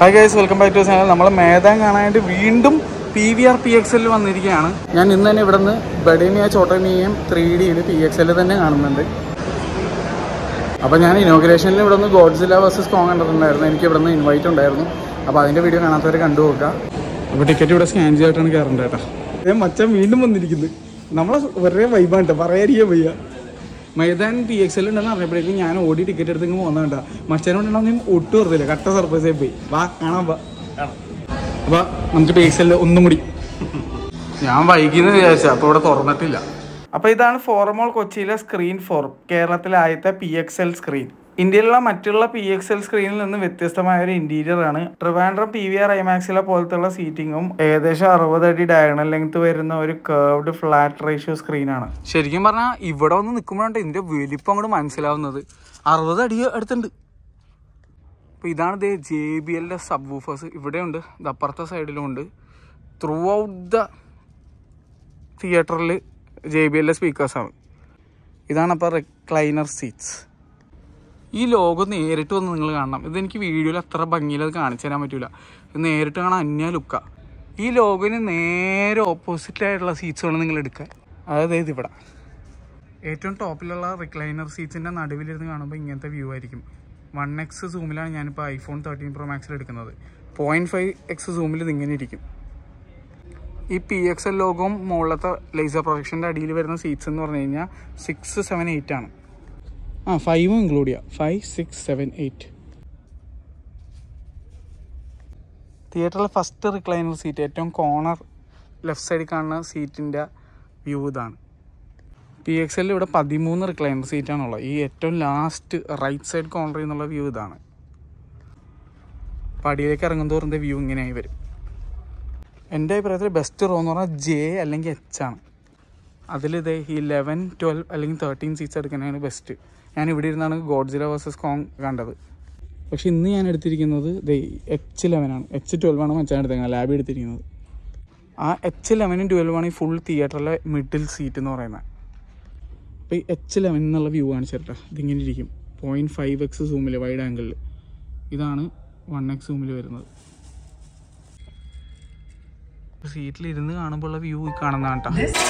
hi guys welcome back to channel നമ്മൾ മേധാൻ കാണാനായിട്ട് വീണ്ടും പി വി ആർ പി എക്സ് എല്ലിൽ വന്നിരിക്കുകയാണ് ഞാൻ ഇന്ന് തന്നെ ഇവിടെ നിന്ന് ബഡേനിയ ചോട്ടമിയും ത്രീ ഡിയിൽ പി എക്സ് എല്ലിൽ തന്നെ കാണുന്നുണ്ട് അപ്പോൾ ഞാൻ ഇനോഗ്രേഷനിൽ ഇവിടെ നിന്ന് ഗോഡ്സില വേഴ്സസ് കോങ് കണ്ടിട്ടുണ്ടായിരുന്നു എനിക്ക് ഇവിടെ നിന്ന് ഇൻവൈറ്റ് ഉണ്ടായിരുന്നു അപ്പോൾ അതിൻ്റെ വീഡിയോ കാണാത്തവർ കണ്ടു നോക്കുക അപ്പോൾ ടിക്കറ്റ് ഇവിടെ സ്കാൻ ചെയ്തിട്ടാണ് കയറേണ്ടത് കേട്ടോ മച്ചാൻ വീണ്ടും വന്നിരിക്കുന്നത് നമ്മളെ വെറുതെ വൈബാണ് കേട്ടോ പറയാതിരിക്കാൻ വയ്യ മൈതാൻ പി എക്സ് എൽ ഉണ്ടെന്ന് പറഞ്ഞപ്പോഴേക്കും ഞാൻ ഓടി ടിക്കറ്റ് എടുത്ത് പോകുന്ന കേട്ടോ മച്ചാനോട്ടുണ്ടാവും ഒട്ടും ഓർത്തില്ല കട്ട സർപ്രൈസ് പോയി വാ കാണാൻ വാ അപ്പോൾ നമുക്ക് പി എക്സ് എൽ ഒന്നും കൂടി ഞാൻ വൈകിന്ന് വിചാരിച്ച അപ്പൊ ഇവിടെ തുറന്നിട്ടില്ല അപ്പോൾ ഇതാണ് ഫോറമോൾ കൊച്ചിയിലെ സ്ക്രീൻ ഫോർ കേരളത്തിലെ ആദ്യത്തെ പി എക്സ് എൽ സ്ക്രീൻ ഇന്ത്യയിലുള്ള മറ്റുള്ള പി എക്സ് എൽ സ്ക്രീനിൽ നിന്ന് വ്യത്യസ്തമായ ഒരു ഇന്റീരിയർ ആണ് ട്രിവാൻഡ്രം പി വി ആർ ഐമാക്സിലെ പോലത്തുള്ള സീറ്റിംഗും ഏകദേശം അറുപത് അടി ഡയഗണൽ ലെങ്ത് വരുന്ന ഒരു കേർവ്ഡ് ഫ്ലാറ്റ് റേഷ്യോ സ്ക്രീനാണ് ശരിക്കും പറഞ്ഞാൽ ഇവിടെ ഒന്ന് നിൽക്കുമ്പോഴാണ് ഇതിന്റെ വലിപ്പം അങ്ങോട്ട് മനസ്സിലാവുന്നത് അറുപത് അടി അടുത്തുണ്ട് അപ്പോൾ ഇതാണ് ദേ ജെ ബി എല്ലിൻ്റെ സബ് വൂഫേഴ്സ് ഇവിടെയുണ്ട് അപ്പുറത്തെ അപ്പുറത്തെ സൈഡിലുമുണ്ട് ത്രൂ ഔട്ട് ദ തിയേറ്ററിൽ ജെ ബി എല്ലിൻ്റെ സ്പീക്കേഴ്സാണ് ഇതാണ് അപ്പോൾ റിക്ലൈനർ സീറ്റ്സ് ഈ ലോഗോ നേരിട്ട് വന്ന് നിങ്ങൾ കാണണം ഇതെനിക്ക് വീഡിയോയിൽ അത്ര ഭംഗിയിൽ അത് കാണിച്ചു തരാൻ പറ്റില്ല നേരിട്ട് കാണാൻ അന്യ ലുക്ക ഈ ലോഗോന് നേരെ ഓപ്പോസിറ്റ് ആയിട്ടുള്ള വേണം നിങ്ങൾ എടുക്കുക അതായത് ഇവിടെ ഏറ്റവും ടോപ്പിലുള്ള റിക്ലൈനർ സീറ്റ്സിൻ്റെ നടുവിലിരുന്ന് കാണുമ്പോൾ ഇങ്ങനത്തെ വ്യൂ ആയിരിക്കും വൺ എക്സ് സൂമിലാണ് ഞാനിപ്പോൾ ഐഫോൺ തേർട്ടീൻ പ്രോ മാക്സിൽ എടുക്കുന്നത് പോയിൻറ്റ് ഫൈവ് എക്സ് സൂമിൽ ഇതിങ്ങനെ ഇരിക്കും ഈ പി എക്സ് എൽ ലോഗവും മുകളിലത്തെ ലേസർ പ്രൊഡക്ഷൻ്റെ അടിയിൽ വരുന്ന സീറ്റ്സ് എന്ന് പറഞ്ഞു കഴിഞ്ഞാൽ സിക്സ് സെവൻ എയ്റ്റ് ആണ് ആ ഫൈവും ഇൻക്ലൂഡ് ചെയ്യാം ഫൈവ് സിക്സ് സെവൻ എയ്റ്റ് തിയേറ്ററിലെ ഫസ്റ്റ് റിക്ലൈനർ സീറ്റ് ഏറ്റവും കോർണർ ലെഫ്റ്റ് സൈഡിൽ കാണുന്ന സീറ്റിൻ്റെ വ്യൂ ഇതാണ് പി എക്സ് എല്ലിൽ ഇവിടെ പതിമൂന്ന് റിക്ലൈനർ സീറ്റാണുള്ളത് ഈ ഏറ്റവും ലാസ്റ്റ് റൈറ്റ് സൈഡ് കോർണറിൽ എന്നുള്ള വ്യൂ ഇതാണ് പടിയിലേക്ക് ഇറങ്ങുന്തോറിൻ്റെ വ്യൂ ഇങ്ങനെയായി വരും എൻ്റെ അഭിപ്രായത്തിൽ ബെസ്റ്റ് റോ എന്ന് പറഞ്ഞാൽ ജെ അല്ലെങ്കിൽ എച്ച് ആണ് അതിലിത് ഈ ലെവൻ ട്വൽവ് അല്ലെങ്കിൽ തേർട്ടീൻ സീറ്റ്സ് എടുക്കുന്നതാണ് ബെസ്റ്റ് ഞാൻ ഇവിടെ ഇരുന്നാണ് ഗോഡ്സില വേഴ്സസ് കോങ് കണ്ടത് പക്ഷെ ഇന്ന് ഞാൻ എടുത്തിരിക്കുന്നത് എച്ച് ഇലവനാണ് എച്ച് ട്വൽവ് ആണ് മച്ചാൻ എടുത്തിരിക്കുന്നത് ലാബ് എടുത്തിരിക്കുന്നത് ആ എച്ച് ലെവനും ട്വൽവാണ് ഈ ഫുൾ തിയേറ്ററിലെ മിഡിൽ സീറ്റ് എന്ന് പറയുന്നത് അപ്പോൾ ഈ എച്ച് ഇലവൻ എന്നുള്ള വ്യൂ കാണിച്ചിട്ടാ ഇതിങ്ങനെ ഇരിക്കും പോയിൻറ്റ് ഫൈവ് എക്സ് സൂമിൽ വൈഡ് ആംഗിളിൽ ഇതാണ് വൺ എക്സ് സൂമിൽ വരുന്നത് സീറ്റിൽ ഇരുന്ന് കാണുമ്പോഴുള്ള വ്യൂ കാണുന്നതാണ് കേട്ടോ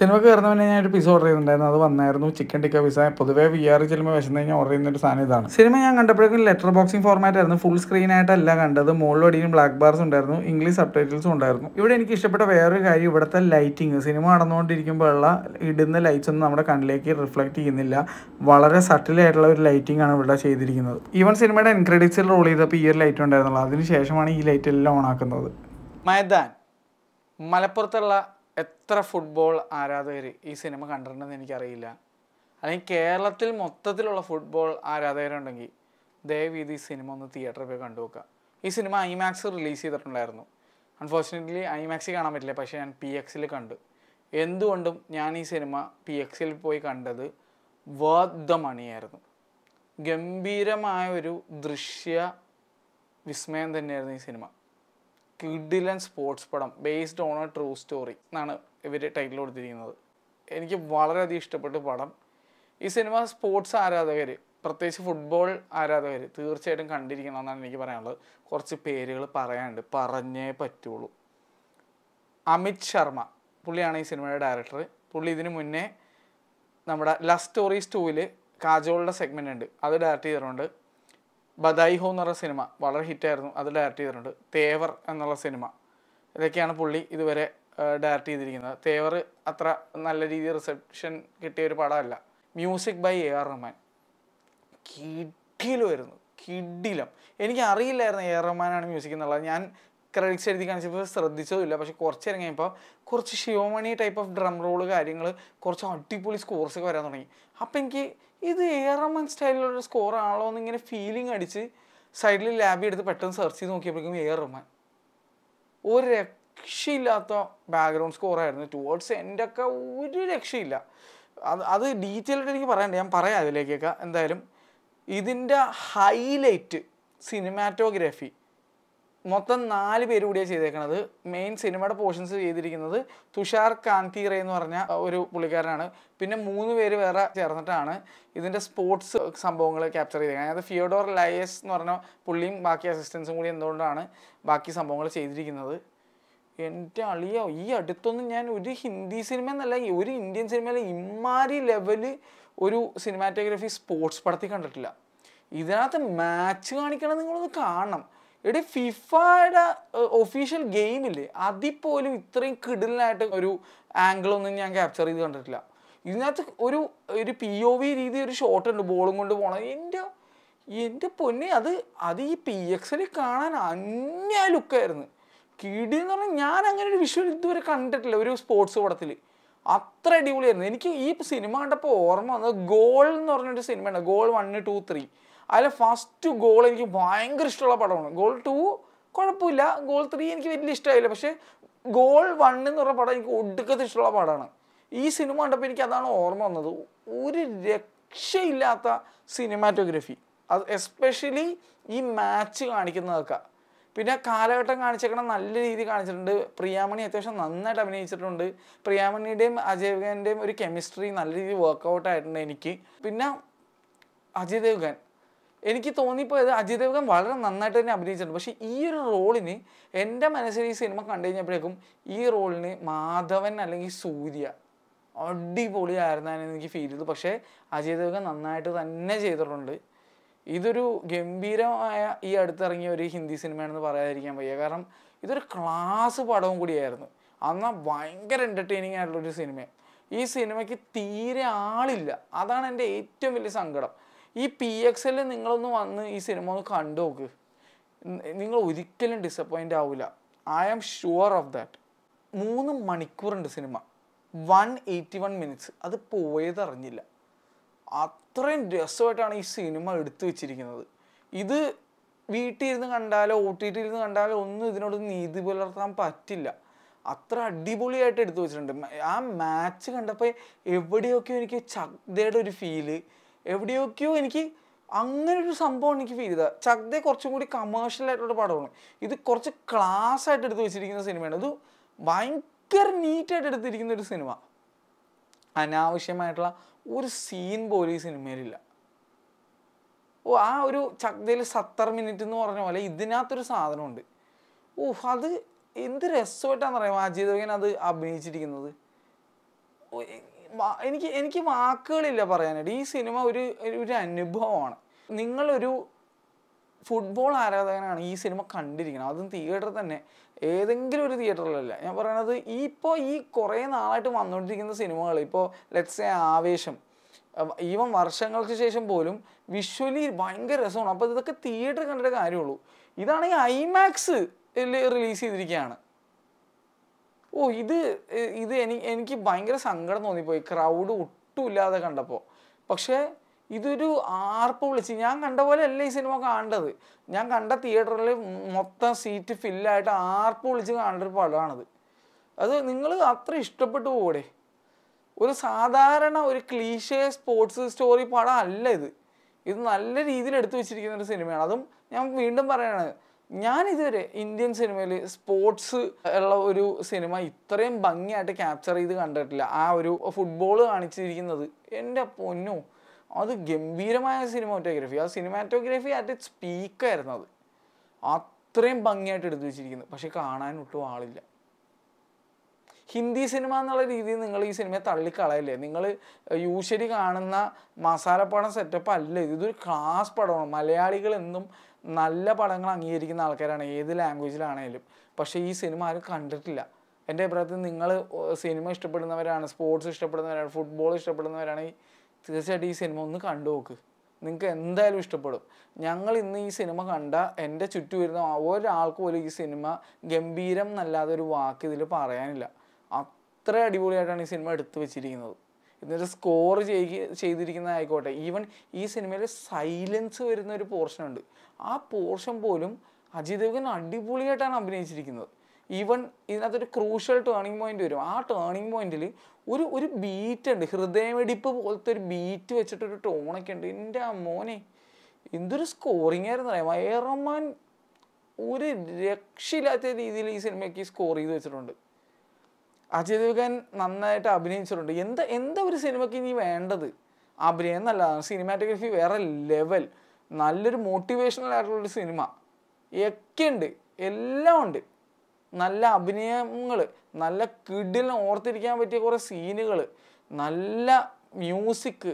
സിനിമക്ക് കയറുന്നവനെ ഞാൻ ഒരു പിസ ഓർഡർ ചെയ്തിട്ടുണ്ടായിരുന്നു അത് വന്നായിരുന്നു ചിക്കൻ ടിക്ക പിസ പൊതുവേ വി ആർ ചെല്ലുമ്പോൾ വിശന്ന് കഴിഞ്ഞാൽ ഓർഡർ ചെയ്യുന്ന ഒരു സാധനം ഇതാണ് സിനിമ ഞാൻ കണ്ടപ്പോഴേക്കും ലെറ്റർ ബോക്സിംഗ് ഫോർമാറ്റ് ആയിരുന്നു ഫുൾ സ്ക്രീൻ ആയിട്ടല്ല കണ്ടത് മുകളിൽ അടിയിലും ബ്ലാക്ക് ബാർസ് ഉണ്ടായിരുന്നു ഇംഗ്ലീഷ് സബ് ടൈറ്റിൽസും ഉണ്ടായിരുന്നു ഇവിടെ എനിക്ക് ഇഷ്ടപ്പെട്ട വേറൊരു കാര്യം ഇവിടുത്തെ ലൈറ്റിംഗ് സിനിമ നടന്നുകൊണ്ടിരിക്കുമ്പോഴുള്ള ഇടുന്ന ലൈറ്റ്സ് ഒന്നും നമ്മുടെ കണ്ണിലേക്ക് റിഫ്ലക്റ്റ് ചെയ്യുന്നില്ല വളരെ സട്ടിലായിട്ടുള്ള ഒരു ലൈറ്റിംഗ് ആണ് ഇവിടെ ചെയ്തിരിക്കുന്നത് ഈവൻ സിനിമയുടെ എൻക്രെഡിറ്റ്സിൽ റോൾ ചെയ്തപ്പോൾ ഈ ഒരു ലൈറ്റ് ഉണ്ടായിരുന്നുള്ളൂ അതിനുശേഷമാണ് ഈ ലൈറ്റ് എല്ലാം ഓൺ ആക്കുന്നത് മൈദാൻ മലപ്പുറത്തുള്ള എത്ര ഫുട്ബോൾ ആരാധകർ ഈ സിനിമ കണ്ടിട്ടുണ്ടെന്ന് എനിക്കറിയില്ല അല്ലെങ്കിൽ കേരളത്തിൽ മൊത്തത്തിലുള്ള ഫുട്ബോൾ ആരാധകരുണ്ടെങ്കിൽ ദയവീതി ഈ സിനിമ ഒന്ന് തിയേറ്ററിൽ പോയി കണ്ടു നോക്കുക ഈ സിനിമ ഐമാക്സ് റിലീസ് ചെയ്തിട്ടുണ്ടായിരുന്നു അൺഫോർച്ചുനേറ്റ്ലി ഐമാക്സിൽ കാണാൻ പറ്റില്ല പക്ഷേ ഞാൻ പി എക്സിൽ കണ്ടു എന്തുകൊണ്ടും ഞാൻ ഈ സിനിമ പി എക്സിൽ പോയി കണ്ടത് വർത്ത് മണിയായിരുന്നു ഗംഭീരമായ ഒരു ദൃശ്യ വിസ്മയം തന്നെയായിരുന്നു ഈ സിനിമ കിഡിലൻ സ്പോർട്സ് പടം based on a true story എന്നാണ് ഇവർ ടൈറ്റിൽ കൊടുത്തിരിക്കുന്നത് എനിക്ക് വളരെയധികം ഇഷ്ടപ്പെട്ട പടം ഈ സിനിമ സ്പോർട്സ് ആരാധകർ പ്രത്യേകിച്ച് ഫുട്ബോൾ ആരാധകർ തീർച്ചയായിട്ടും കണ്ടിരിക്കണം എന്നാണ് എനിക്ക് പറയാനുള്ളത് കുറച്ച് പേരുകൾ പറയാനുണ്ട് പറഞ്ഞേ പറ്റുള്ളൂ അമിത് ശർമ്മ പുള്ളിയാണ് ഈ സിനിമയുടെ ഡയറക്ടർ പുള്ളി ഇതിന് മുന്നേ നമ്മുടെ ലവ് സ്റ്റോറീസ് ടൂവിൽ കാജോളുടെ സെഗ്മെൻ്റ് ഉണ്ട് അത് ഡയറക്റ്റ് ചെയ്തിട്ടുണ്ട് ബദായി ഹോ എന്നുള്ള സിനിമ വളരെ ഹിറ്റായിരുന്നു അത് ഡയറക്റ്റ് ചെയ്തിട്ടുണ്ട് തേവർ എന്നുള്ള സിനിമ ഇതൊക്കെയാണ് പുള്ളി ഇതുവരെ ഡയറക്റ്റ് ചെയ്തിരിക്കുന്നത് തേവർ അത്ര നല്ല രീതിയിൽ റിസപ്ഷൻ കിട്ടിയ ഒരു പടമല്ല music by A R Rahman കിഡിലുമായിരുന്നു കിഡിലം എനിക്ക് അറിയില്ലായിരുന്നു എ ആർ റഹ്മാനാണ് മ്യൂസിക് എന്നുള്ളത് ഞാൻ ക്രെഡിറ്റ്സ് എഴുതി കാണിച്ചപ്പോൾ ഇല്ല പക്ഷെ കുറച്ച് ഇറങ്ങിയപ്പോൾ കുറച്ച് Sivamani type of drum role കാര്യങ്ങൾ കുറച്ച് അടിപൊളി സ്കോർസൊക്കെ വരാൻ തുടങ്ങി അപ്പം എനിക്ക് ഇത് ഏറമൻ സ്റ്റൈലിലുള്ള സ്കോർ ആണല്ലോ എന്ന് ഇങ്ങനെ ഫീലിംഗ് അടിച്ച് സൈഡിൽ ലാബി എടുത്ത് പെട്ടെന്ന് സെർച്ച് ചെയ്ത് നോക്കിയപ്പോഴേക്കും ഏറമൻ ഒരു രക്ഷയില്ലാത്ത ബാക്ക്ഗ്രൗണ്ട് സ്കോറായിരുന്നു ടുവേർഡ്സ് എൻ്റെ ഒക്കെ ഒരു രക്ഷയില്ല അത് അത് ഡീറ്റെയിൽഡ് എനിക്ക് പറയണ്ട ഞാൻ പറയാം അതിലേക്കൊക്കെ എന്തായാലും ഇതിൻ്റെ ഹൈലൈറ്റ് സിനിമാറ്റോഗ്രാഫി മൊത്തം നാല് പേര് കൂടിയാണ് ചെയ്തേക്കുന്നത് മെയിൻ സിനിമയുടെ പോർഷൻസ് ചെയ്തിരിക്കുന്നത് തുഷാർ കാന്തി റേ എന്ന് പറഞ്ഞ ഒരു പുള്ളിക്കാരനാണ് പിന്നെ മൂന്ന് പേര് വേറെ ചേർന്നിട്ടാണ് ഇതിൻ്റെ സ്പോർട്സ് സംഭവങ്ങൾ ക്യാപ്ചർ ചെയ്തേക്കുന്നത് അതായത് ഫിയോഡോർ ലയസ് എന്ന് പറഞ്ഞ പുള്ളിയും ബാക്കി അസിസ്റ്റൻസും കൂടി എന്തുകൊണ്ടാണ് ബാക്കി സംഭവങ്ങൾ ചെയ്തിരിക്കുന്നത് എൻ്റെ അളിയോ ഈ അടുത്തൊന്നും ഞാൻ ഒരു ഹിന്ദി സിനിമ എന്നല്ല ഒരു ഇന്ത്യൻ സിനിമയിലെ ഇമ്മാരി ലെവല് ഒരു സിനിമാറ്റോഗ്രഫി സ്പോർട്സ് പടത്തിൽ കണ്ടിട്ടില്ല ഇതിനകത്ത് മാച്ച് കാണിക്കണം നിങ്ങളൊന്ന് കാണണം എടി ഫിഫയുടെ ഒഫീഷ്യൽ ഗെയിമില്ലേ അതിൽ പോലും ഇത്രയും കിടിലനായിട്ട് ഒരു ആംഗിളൊന്നും ഞാൻ ക്യാപ്ചർ ചെയ്ത് കണ്ടിട്ടില്ല ഇതിനകത്ത് ഒരു ഒരു പി ഒ വി രീതി ഒരു ഷോട്ട് ഉണ്ട് ബോളും കൊണ്ട് പോകണം എൻ്റെ എൻ്റെ പൊന്നെ അത് അത് ഈ പി എക്സിൽ കാണാൻ അന്യ ലുക്കായിരുന്നു കിടി എന്ന് പറഞ്ഞാൽ ഞാൻ അങ്ങനെ ഒരു വിഷ്വൽ ഇതുവരെ കണ്ടിട്ടില്ല ഒരു സ്പോർട്സ് പടത്തിൽ അത്ര അടിപൊളിയായിരുന്നു എനിക്ക് ഈ സിനിമ കണ്ടപ്പോൾ ഓർമ്മ വന്നത് ഗോൾ എന്ന് പറഞ്ഞൊരു സിനിമയുണ്ട് ഗോൾ വൺ ടു ത്രീ അതിലെ ഫസ്റ്റ് ഗോൾ എനിക്ക് ഭയങ്കര ഇഷ്ടമുള്ള പടമാണ് ഗോൾ ടു കുഴപ്പമില്ല ഗോൾ ത്രീ എനിക്ക് വലിയ ഇഷ്ടമായില്ല പക്ഷേ ഗോൾ വൺ എന്ന് പറഞ്ഞ പടം എനിക്ക് ഒടുക്കത്തിൽ ഇഷ്ടമുള്ള പടമാണ് ഈ സിനിമ കണ്ടപ്പോൾ എനിക്ക് അതാണ് ഓർമ്മ വന്നത് ഒരു രക്ഷയില്ലാത്ത സിനിമാറ്റോഗ്രഫി അത് എസ്പെഷ്യലി ഈ മാച്ച് കാണിക്കുന്നതൊക്കെ പിന്നെ കാലഘട്ടം കാണിച്ചേക്കണം നല്ല രീതി കാണിച്ചിട്ടുണ്ട് പ്രിയാമണി അത്യാവശ്യം നന്നായിട്ട് അഭിനയിച്ചിട്ടുണ്ട് പ്രിയാമണിയുടെയും അജയ് ദേവ്ഗാൻ്റെയും ഒരു കെമിസ്ട്രി നല്ല രീതിയിൽ വർക്കൗട്ട് ആയിട്ടുണ്ട് എനിക്ക് പിന്നെ അജയ് ദേവ്ഗാൻ എനിക്ക് തോന്നിപ്പോയത് അജയ് ദേവ്ഗൻ വളരെ നന്നായിട്ട് തന്നെ അഭിനയിച്ചിട്ടുണ്ട് പക്ഷേ ഈ ഒരു റോളിന് എൻ്റെ മനസ്സിൽ ഈ സിനിമ കണ്ടു കഴിഞ്ഞപ്പോഴേക്കും ഈ റോളിന് മാധവൻ അല്ലെങ്കിൽ സൂര്യ അടിപൊളിയായിരുന്നാണ് എനിക്ക് ഫീൽ ചെയ്തു പക്ഷേ അജയ് ദേവ്ഗൻ നന്നായിട്ട് തന്നെ ചെയ്തിട്ടുണ്ട് ഇതൊരു ഗംഭീരമായ ഈ അടുത്തിറങ്ങിയ ഒരു ഹിന്ദി സിനിമയാണെന്ന് പറയാതിരിക്കാൻ വയ്യ കാരണം ഇതൊരു ക്ലാസ് പടവും കൂടിയായിരുന്നു അന്നാ ഭയങ്കര എൻ്റർടൈനിങ് ആയിട്ടുള്ളൊരു സിനിമ ഈ സിനിമയ്ക്ക് തീരെ ആളില്ല അതാണ് എൻ്റെ ഏറ്റവും വലിയ സങ്കടം ഈ പി എല്ലിൽ നിങ്ങളൊന്ന് വന്ന് ഈ സിനിമ ഒന്ന് കണ്ടു നോക്ക് നിങ്ങൾ ഒരിക്കലും ഡിസപ്പോയിൻ്റ് ആവില്ല I am sure of that മൂന്ന് മണിക്കൂറുണ്ട് സിനിമ വൺ എയ്റ്റി വൺ മിനിറ്റ്സ് അത് പോയതറിഞ്ഞില്ല അത്രയും രസമായിട്ടാണ് ഈ സിനിമ എടുത്തു വെച്ചിരിക്കുന്നത് ഇത് വീട്ടിൽ ഇരുന്ന് കണ്ടാലോ ഒ ടി കണ്ടാലോ ഒന്നും ഇതിനോട് നീതി പുലർത്താൻ പറ്റില്ല അത്ര അടിപൊളിയായിട്ട് എടുത്തു വെച്ചിട്ടുണ്ട് ആ മാച്ച് കണ്ടപ്പോൾ എവിടെയൊക്കെയോ എനിക്ക് ചക്തയുടെ ഒരു ഫീല് എവിടെയൊക്കെയോ എനിക്ക് അങ്ങനെ ഒരു സംഭവം എനിക്ക് ഫീൽ ചെയ്ത ചക്ത കുറച്ചും കൂടി കമേഴ്ഷ്യൽ ആയിട്ടുള്ള പടമാണ് ഇത് കുറച്ച് ക്ലാസ് ആയിട്ട് എടുത്തു വെച്ചിരിക്കുന്ന സിനിമയാണ് ഇത് ഭയങ്കര നീറ്റായിട്ട് എടുത്തിരിക്കുന്ന ഒരു സിനിമ അനാവശ്യമായിട്ടുള്ള ഒരു സീൻ പോലും ഈ സിനിമയിലില്ല ഓ ആ ഒരു ചക്തയിൽ സത്തർ മിനിറ്റ് എന്ന് പറഞ്ഞ പോലെ ഇതിനകത്തൊരു സാധനമുണ്ട് ഓ അത് എന്ത് രസമായിട്ടാണെന്നറിയാം അജയ് ദേവൻ അത് അഭിനയിച്ചിരിക്കുന്നത് എനിക്ക് എനിക്ക് വാക്കുകളില്ല പറയാനായിട്ട് ഈ സിനിമ ഒരു ഒരു അനുഭവമാണ് നിങ്ങളൊരു ഫുട്ബോൾ ആരാധകനാണ് ഈ സിനിമ കണ്ടിരിക്കണം അതും തിയേറ്ററിൽ തന്നെ ഏതെങ്കിലും ഒരു തിയേറ്ററിലല്ല ഞാൻ പറയണത് ഈ ഇപ്പോൾ ഈ കുറേ നാളായിട്ട് വന്നുകൊണ്ടിരിക്കുന്ന സിനിമകൾ ഇപ്പോൾ ലെറ്റ്സ് എ ആവേശം ഈവൻ വർഷങ്ങൾക്ക് ശേഷം പോലും വിഷ്വലി ഭയങ്കര രസമാണ് അപ്പോൾ ഇതൊക്കെ തിയേറ്റർ കണ്ടിട്ട് കാര്യമുള്ളൂ ഈ ഐമാക്സ് റിലീസ് ചെയ്തിരിക്കുകയാണ് ഓ ഇത് ഇത് എനിക്ക് എനിക്ക് ഭയങ്കര സങ്കടം തോന്നിപ്പോയി ക്രൗഡ് ഒട്ടുമില്ലാതെ കണ്ടപ്പോൾ പക്ഷേ ഇതൊരു ആർപ്പ് വിളിച്ച് ഞാൻ കണ്ട പോലെ അല്ല ഈ സിനിമ കാണേണ്ടത് ഞാൻ കണ്ട തിയേറ്ററിൽ മൊത്തം സീറ്റ് ഫില്ലായിട്ട് ആർപ്പ് വിളിച്ച് കാണേണ്ട ഒരു പടമാണത് അത് നിങ്ങൾ അത്ര ഇഷ്ടപ്പെട്ടു പോകൂടെ ഒരു സാധാരണ ഒരു ക്ലീഷേ സ്പോർട്സ് സ്റ്റോറി പടം അല്ല ഇത് ഇത് നല്ല രീതിയിൽ എടുത്തു വെച്ചിരിക്കുന്ന ഒരു സിനിമയാണ് അതും ഞാൻ വീണ്ടും പറയുകയാണ് ഞാൻ ഇതുവരെ ഇന്ത്യൻ സിനിമയിൽ സ്പോർട്സ് ഉള്ള ഒരു സിനിമ ഇത്രയും ഭംഗിയായിട്ട് ക്യാപ്ചർ ചെയ്ത് കണ്ടിട്ടില്ല ആ ഒരു ഫുട്ബോൾ കാണിച്ചിരിക്കുന്നത് എൻ്റെ പൊന്നു അത് ഗംഭീരമായ സിനിമാറ്റോഗ്രാഫി ആ സിനിമാറ്റോഗ്രാഫി അറ്റ് ഇറ്റ്സ് പീക്കായിരുന്നു അത് അത്രയും ഭംഗിയായിട്ട് എടുത്തു വെച്ചിരിക്കുന്നത് പക്ഷെ കാണാൻ ഒട്ടും ആളില്ല ഹിന്ദി സിനിമ എന്നുള്ള രീതിയിൽ നിങ്ങൾ ഈ സിനിമയെ തള്ളിക്കളയല്ലേ നിങ്ങൾ യൂഷ്വലി കാണുന്ന മസാലപ്പടം സെറ്റപ്പ് അല്ല ഇത് ഇതൊരു ക്ലാസ് പടമാണ് മലയാളികൾ എന്നും നല്ല പടങ്ങൾ അംഗീകരിക്കുന്ന ആൾക്കാരാണ് ഏത് ലാംഗ്വേജിലാണേലും പക്ഷേ ഈ സിനിമ ആരും കണ്ടിട്ടില്ല എൻ്റെ അഭിപ്രായത്തിൽ നിങ്ങൾ സിനിമ ഇഷ്ടപ്പെടുന്നവരാണ് സ്പോർട്സ് ഇഷ്ടപ്പെടുന്നവരാണ് ഫുട്ബോൾ ഇഷ്ടപ്പെടുന്നവരാണ് തീർച്ചയായിട്ടും ഈ സിനിമ ഒന്ന് കണ്ടു നോക്ക് നിങ്ങൾക്ക് എന്തായാലും ഇഷ്ടപ്പെടും ഞങ്ങൾ ഇന്ന് ഈ സിനിമ കണ്ട എൻ്റെ ചുറ്റും വരുന്ന ഒരാൾക്ക് പോലും ഈ സിനിമ ഗംഭീരം എന്നല്ലാതെ ഒരു വാക്ക് ഇതിൽ പറയാനില്ല അത്ര അടിപൊളിയായിട്ടാണ് ഈ സിനിമ എടുത്തു വെച്ചിരിക്കുന്നത് എന്നിട്ട് സ്കോർ ചെയ്തിരിക്കുന്നതായിക്കോട്ടെ ഈവൻ ഈ സിനിമയിൽ സൈലൻസ് വരുന്ന ഒരു പോർഷൻ ഉണ്ട് ആ പോർഷൻ പോലും അജയ് ദേവ്ഗൻ അടിപൊളിയായിട്ടാണ് അഭിനയിച്ചിരിക്കുന്നത് ഈവൻ ഇതിനകത്തൊരു ക്രൂഷ്യൽ ടേണിംഗ് പോയിന്റ് വരും ആ ടേണിംഗ് പോയിന്റിൽ ഒരു ഒരു ബീറ്റ് ഉണ്ട് ഹൃദയമിടിപ്പ് പോലത്തെ ഒരു ബീറ്റ് വെച്ചിട്ടൊരു ടോണൊക്കെ ഉണ്ട് എൻ്റെ അമ്മോനെ എന്തൊരു സ്കോറിങ് ആയിരുന്നു അറിയാം വയറമ്മാൻ ഒരു രക്ഷയില്ലാത്ത രീതിയിൽ ഈ സിനിമയ്ക്ക് സ്കോർ ചെയ്ത് വെച്ചിട്ടുണ്ട് അജയ് ദേവ്ഗൻ നന്നായിട്ട് അഭിനയിച്ചിട്ടുണ്ട് എന്താ എന്താ ഒരു സിനിമയ്ക്ക് ഇനി വേണ്ടത് അഭിനയം എന്നല്ല സിനിമാറ്റോഗ്രഫി വേറെ ലെവൽ നല്ലൊരു മോട്ടിവേഷണൽ ആയിട്ടുള്ളൊരു സിനിമ ഒക്കെ ഉണ്ട് എല്ലാം ഉണ്ട് നല്ല അഭിനയങ്ങൾ നല്ല കിടിലിന് ഓർത്തിരിക്കാൻ പറ്റിയ കുറേ സീനുകൾ നല്ല മ്യൂസിക്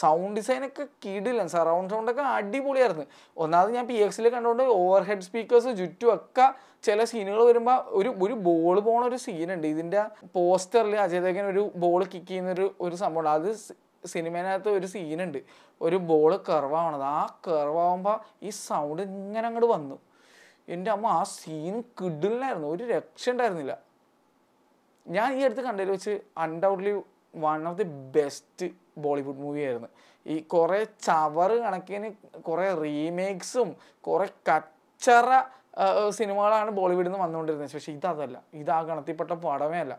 സൗണ്ട് ഡിസൈനൊക്കെ കിടില്ല സറൗണ്ട് സൗണ്ടൊക്കെ അടിപൊളിയായിരുന്നു ഒന്നാമത് ഞാൻ പി എക്സിൽ കണ്ടുകൊണ്ട് ഓവർ ഹെഡ് സ്പീക്കേഴ്സ് ചുറ്റുമൊക്കെ ചില സീനുകൾ വരുമ്പോൾ ഒരു ഒരു ബോൾ പോണ ഒരു സീനുണ്ട് ഇതിൻ്റെ പോസ്റ്ററിൽ അജയ് ദേവൻ ഒരു ബോൾ കിക്ക് ചെയ്യുന്നൊരു ഒരു സംഭവമുണ്ട് അത് സിനിമേനകത്ത് ഒരു സീനുണ്ട് ഒരു ബോൾ കർവാണത് ആ കർവാകുമ്പോൾ ഈ സൗണ്ട് ഇങ്ങനെ അങ്ങോട്ട് വന്നു എൻ്റെ അമ്മ ആ സീൻ കിടിലായിരുന്നു ഒരു രക്ഷ ഉണ്ടായിരുന്നില്ല ഞാൻ ഈ അടുത്ത് കണ്ടതിൽ വെച്ച് undoubtedly one of the best Bollywood movie ആയിരുന്നു ഈ കുറേ ചവറ് കണക്കിന് കുറേ റീമേക്സും കുറേ കച്ചറ സിനിമകളാണ് ബോളിവുഡിൽ നിന്ന് വന്നുകൊണ്ടിരുന്നത് പക്ഷേ ഇതതല്ല ഇത് ആ ഗണത്തിൽപ്പെട്ട പടമേ അല്ല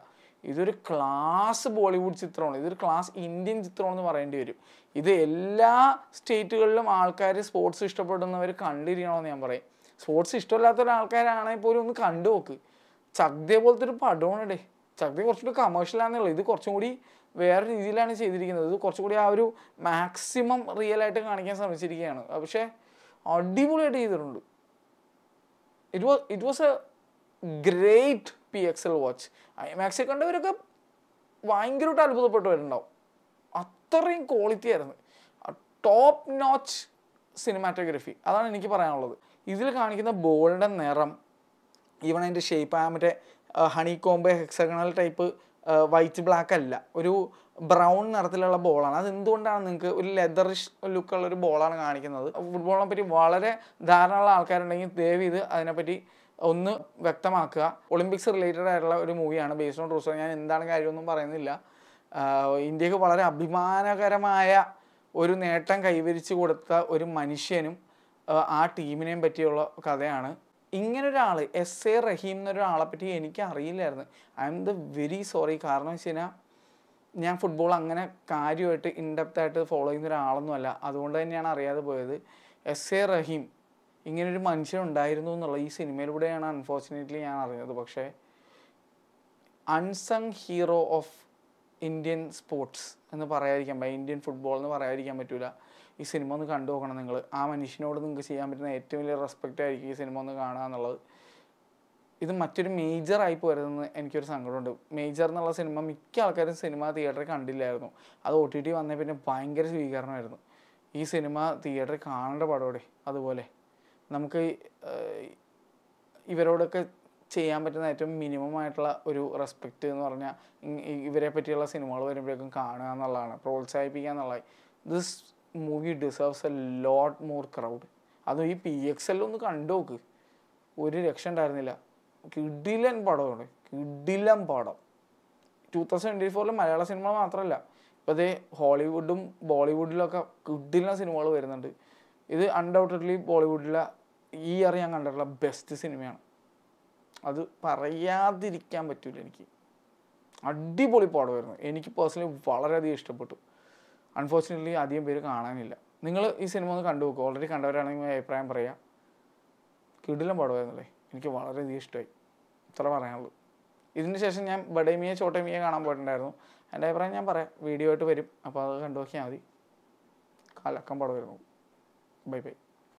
ഇതൊരു ക്ലാസ് ബോളിവുഡ് ചിത്രമാണ് ഇതൊരു ക്ലാസ് ഇന്ത്യൻ ചിത്രമാണെന്ന് പറയേണ്ടി വരും ഇത് എല്ലാ സ്റ്റേറ്റുകളിലും ആൾക്കാർ സ്പോർട്സ് ഇഷ്ടപ്പെടുന്നവർ കണ്ടിരിക്കണമെന്ന് ഞാൻ പറയും സ്പോർട്സ് ഇഷ്ടമില്ലാത്ത ഒരാൾക്കാരാണെങ്കിൽ പോലും ഒന്ന് കണ്ടു നോക്ക് ചക്തിയെ പോലത്തെ ഒരു പടമാണടേ ചക്തി കുറച്ചുകൂടി കമേഴ്ഷ്യലാണെന്നുള്ളൂ ഇത് കുറച്ചും കൂടി വേറെ രീതിയിലാണ് ചെയ്തിരിക്കുന്നത് ഇത് കുറച്ചുകൂടി ആ ഒരു മാക്സിമം റിയൽ ആയിട്ട് കാണിക്കാൻ ശ്രമിച്ചിരിക്കുകയാണ് പക്ഷേ അടിപൊളിയായിട്ട് ചെയ്തിട്ടുണ്ട് it was it was a great P X L watch മാക്സിൽ കണ്ടവരൊക്കെ ഭയങ്കരമായിട്ട് അത്ഭുതപ്പെട്ടവരുണ്ടാവും അത്രയും ക്വാളിറ്റി ആയിരുന്നു ടോപ്പ് നോച്ച് സിനിമാറ്റോഗ്രഫി അതാണ് എനിക്ക് പറയാനുള്ളത് ഇതിൽ കാണിക്കുന്ന ബോളിൻ്റെ നിറം ഈവൺ അതിൻ്റെ ഷേപ്പ് ആ മറ്റേ honeycomb hexagonal type white black അല്ല ഒരു ബ്രൗൺ നിറത്തിലുള്ള ബോളാണ് അത് എന്തുകൊണ്ടാണ് നിങ്ങൾക്ക് ഒരു ലെതറിഷ് ലുക്കുള്ള ഒരു ബോളാണ് കാണിക്കുന്നത് ഫുട്ബോളിനെ പറ്റി വളരെ ധാരാളം ആൾക്കാരുണ്ടെങ്കിൽ ദയവ് ഇത് അതിനെപ്പറ്റി ഒന്ന് വ്യക്തമാക്കുക ഒളിമ്പിക്സ് റിലേറ്റഡ് ആയിട്ടുള്ള ഒരു മൂവിയാണ് ബേസ്ഡ് ഓൺ ട്രൂസ്റ്റർ ഞാൻ എന്താണ് കാര്യമൊന്നും പറയുന്നില്ല ഇന്ത്യക്ക് വളരെ അഭിമാനകരമായ ഒരു നേട്ടം കൈവരിച്ചു കൊടുത്ത ഒരു മനുഷ്യനും ആ ടീമിനെയും പറ്റിയുള്ള കഥയാണ് ഒരാൾ എസ് എ റഹീം എന്നൊരാളെ പറ്റി എനിക്ക് അറിയില്ലായിരുന്നു I am the very sorry കാരണം വെച്ച് കഴിഞ്ഞാൽ ഞാൻ ഫുട്ബോൾ അങ്ങനെ കാര്യമായിട്ട് ഇൻഡെപ്തായിട്ട് ഫോളോ ചെയ്യുന്ന ഒരാളൊന്നുമല്ല അതുകൊണ്ട് തന്നെയാണ് അറിയാതെ പോയത് എസ് എ റഹീം ഇങ്ങനൊരു മനുഷ്യൻ ഉണ്ടായിരുന്നു എന്നുള്ള ഈ സിനിമയിലൂടെയാണ് അൺഫോർച്ചുനേറ്റ്ലി ഞാൻ അറിഞ്ഞത് പക്ഷേ unsung hero of Indian sports എന്ന് പറയാതിരിക്കാൻ പറ്റും ഇന്ത്യൻ ഫുട്ബോൾ എന്ന് പറയാതിരിക്കാൻ പറ്റില്ല ഈ സിനിമ ഒന്ന് കണ്ടു നോക്കണം നിങ്ങൾ ആ മനുഷ്യനോട് നിങ്ങൾക്ക് ചെയ്യാൻ പറ്റുന്ന ഏറ്റവും വലിയ റെസ്പെക്റ്റ് ആയിരിക്കും ഈ സിനിമ ഒന്ന് കാണുക എന്നുള്ളത് ഇത് മറ്റൊരു മേജർ ആയി പോരുതെന്ന് എനിക്കൊരു സങ്കടമുണ്ട് മേജർ എന്നുള്ള സിനിമ മിക്ക ആൾക്കാരും സിനിമ തിയേറ്ററിൽ കണ്ടില്ലായിരുന്നു അത് ഒ ടി ടി വന്നേ പിന്നെ ഭയങ്കര സ്വീകരണമായിരുന്നു ഈ സിനിമ തിയേറ്ററിൽ കാണേണ്ട പടമോടെ അതുപോലെ നമുക്ക് ഇവരോടൊക്കെ ചെയ്യാൻ പറ്റുന്ന ഏറ്റവും മിനിമം ആയിട്ടുള്ള ഒരു റെസ്പെക്റ്റ് എന്ന് പറഞ്ഞാൽ ഇവരെ പറ്റിയുള്ള സിനിമകൾ വരുമ്പോഴേക്കും കാണുക എന്നുള്ളതാണ് പ്രോത്സാഹിപ്പിക്കുക എന്നുള്ളത് this movie deserves a lot more crowd അതും ഈ പി എക്സ് എല്ലാം ഒന്ന് കണ്ടു നോക്ക് ഒരു രക്ഷ ഉണ്ടായിരുന്നില്ല കിഡിലൻ പടമാണ് കിഡിലൻ പടം ടു തൗസൻഡ് ട്വൻറ്റി ഫോറിൽ മലയാള സിനിമ മാത്രമല്ല ഇപ്പോൾ അതേ ഹോളിവുഡും ബോളിവുഡിലൊക്കെ കിഡിലൻ സിനിമകൾ വരുന്നുണ്ട് ഇത് അൺഡൗട്ടഡ്ലി ബോളിവുഡിലെ ഈ ഇയർ ഞാൻ കണ്ടിട്ടുള്ള ബെസ്റ്റ് സിനിമയാണ് അത് പറയാതിരിക്കാൻ പറ്റില്ല എനിക്ക് അടിപൊളി പാടമായിരുന്നു എനിക്ക് പേഴ്സണലി വളരെയധികം ഇഷ്ടപ്പെട്ടു അൺഫോർച്ചുനേറ്റ്ലി അധികം പേര് കാണാനില്ല നിങ്ങൾ ഈ സിനിമ ഒന്ന് കണ്ടു നോക്കുക ഓൾറെഡി കണ്ടവരാണെങ്കിൽ അഭിപ്രായം പറയാം കിടിലം പടമായിരുന്നല്ലേ എനിക്ക് വളരെയധികം ഇഷ്ടമായി ഇത്ര പറയാനുള്ളൂ ഇതിന് ശേഷം ഞാൻ ബഡേമിയെ ചോട്ടേമിയെ കാണാൻ പോയിട്ടുണ്ടായിരുന്നു എൻ്റെ അഭിപ്രായം ഞാൻ പറയാം വീഡിയോ ആയിട്ട് വരും അപ്പോൾ അത് കണ്ടു നോക്കിയാൽ മതി കാലക്കം പടമായിരുന്നു ബൈ ബൈ